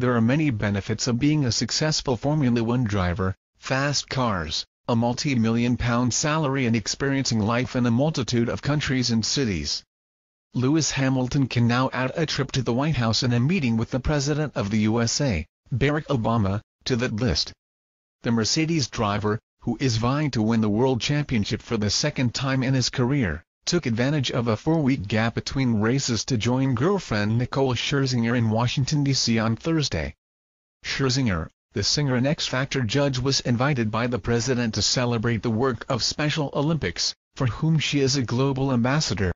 There are many benefits of being a successful Formula One driver, fast cars, a multi-million pound salary and experiencing life in a multitude of countries and cities. Lewis Hamilton can now add a trip to the White House and a meeting with the President of the USA, Barack Obama, to that list. The Mercedes driver, who is vying to win the World Championship for the second time in his career, took advantage of a four-week gap between races to join girlfriend Nicole Scherzinger in Washington, D.C. on Thursday. Scherzinger, the singer and X Factor judge was invited by the president to celebrate the work of Special Olympics, for whom she is a global ambassador.